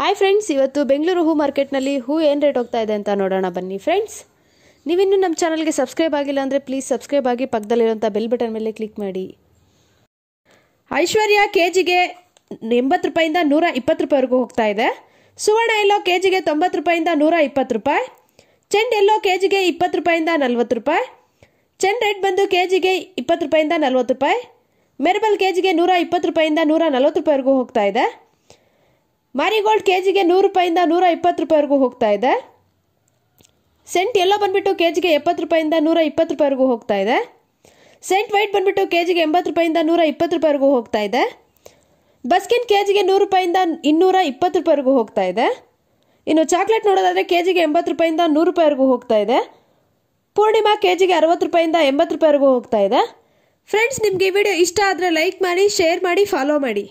hi friends ಇವತ್ತು ಬೆಂಗಳೂರು ಹೂ ಮಾರ್ಕೆಟ್ನಲ್ಲಿ ಹೂ ಏನು ರೇಟ್ ಹೋಗ್ತಾ ಇದೆ ಅಂತ ನೋಡೋಣ ಬನ್ನಿ ಫ್ರೆಂಡ್ಸ್ ನೀವಿನ್ನೂ ನಮ್ಮ ಚಾನಲ್ಗೆ ಸಬ್ಸ್ಕ್ರೈಬ್ ಆಗಿಲ್ಲ ಅಂದರೆ ಪ್ಲೀಸ್ ಸಬ್ಸ್ಕ್ರೈಬ್ ಆಗಿ ಪಕ್ಕದಲ್ಲಿರುವಂಥ ಬೆಲ್ ಬಟನ್ ಮೇಲೆ ಕ್ಲಿಕ್ ಮಾಡಿ ಐಶ್ವರ್ಯ ಕೆ ಜಿಗೆ ಎಂಬತ್ತು ರೂಪಾಯಿಂದ ನೂರ ಇಪ್ಪತ್ತು ರೂಪಾಯಿವರೆಗೂ ಹೋಗ್ತಾ ಇದೆ ಸುವರ್ಣ ಎಲ್ಲೋ ಕೆ ಜಿಗೆ ತೊಂಬತ್ತು ರೂಪಾಯಿಂದ ನೂರ ಇಪ್ಪತ್ತು ರೂಪಾಯಿ ಚೆಂಡ್ ಎಲ್ಲೋ ಕೆ ಜಿಗೆ ಇಪ್ಪತ್ತು ರೂಪಾಯಿಂದ ನಲ್ವತ್ತು ರೂಪಾಯಿ ಚೆಂಡ್ ರೇಟ್ ಬಂದು ಕೆ ಜಿಗೆ ಇಪ್ಪತ್ತು ರೂಪಾಯಿಂದ ನಲ್ವತ್ತು ರೂಪಾಯಿ ಮೆರಬಲ್ ಕೆ ಜಿಗೆ ನೂರ ಇಪ್ಪತ್ತು ರೂಪಾಯಿಂದ ನೂರ ನಲ್ವತ್ತು ರೂಪಾಯಿವರೆಗೂ ಹೋಗ್ತಾ ಇದೆ ಮಾರಿಗೋಲ್ಡ್ ಕೆ ಜಿಗೆ ನೂರು ರೂಪಾಯಿಂದ ನೂರ ಇಪ್ಪತ್ತು ರೂಪಾಯಿವರೆಗೂ ಹೋಗ್ತಾ ಇದೆ ಸೆಂಟ್ ಎಲ್ಲೋ ಬಂದುಬಿಟ್ಟು ಕೆ ಜಿಗೆ ಎಪ್ಪತ್ತು ರೂಪಾಯಿಂದ ನೂರ ಇಪ್ಪತ್ತು ರೂಪಾಯಿವರೆಗೂ ಹೋಗ್ತಾ ಇದೆ ಸೆಂಟ್ ವೈಟ್ ಬಂದುಬಿಟ್ಟು ಕೆ ಜಿಗೆ ಎಂಬತ್ತು ರೂಪಾಯಿಂದ ನೂರ ಇಪ್ಪತ್ತು ರೂಪಾಯಿವರೆಗೂ ಹೋಗ್ತಾ ಇದೆ ಬಸ್ಕಿನ್ ಕೆ ಜಿಗೆ ನೂರು ರೂಪಾಯಿಂದ ಇನ್ನೂರ ಇಪ್ಪತ್ತು ರೂಪಾಯಿವರೆಗೂ ಹೋಗ್ತಾ ಇದೆ ಇನ್ನು ಚಾಕ್ಲೇಟ್ ನೋಡೋದಾದರೆ ಕೆ ಜಿಗೆ ಎಂಬತ್ತು ರೂಪಾಯಿಂದ ನೂರು ರೂಪಾಯಿವರೆಗೂ ಹೋಗ್ತಾ ಇದೆ ಪೂರ್ಣಿಮಾ ಕೆ ಜಿಗೆ ಅರವತ್ತು ರೂಪಾಯಿಂದ ಎಂಬತ್ತು ರೂಪಾಯಿವರೆಗೂ ಹೋಗ್ತಾ ಇದೆ ಫ್ರೆಂಡ್ಸ್ ನಿಮಗೆ ವಿಡಿಯೋ ಇಷ್ಟ ಆದರೆ ಲೈಕ್ ಮಾಡಿ ಶೇರ್ ಮಾಡಿ ಫಾಲೋ ಮಾಡಿ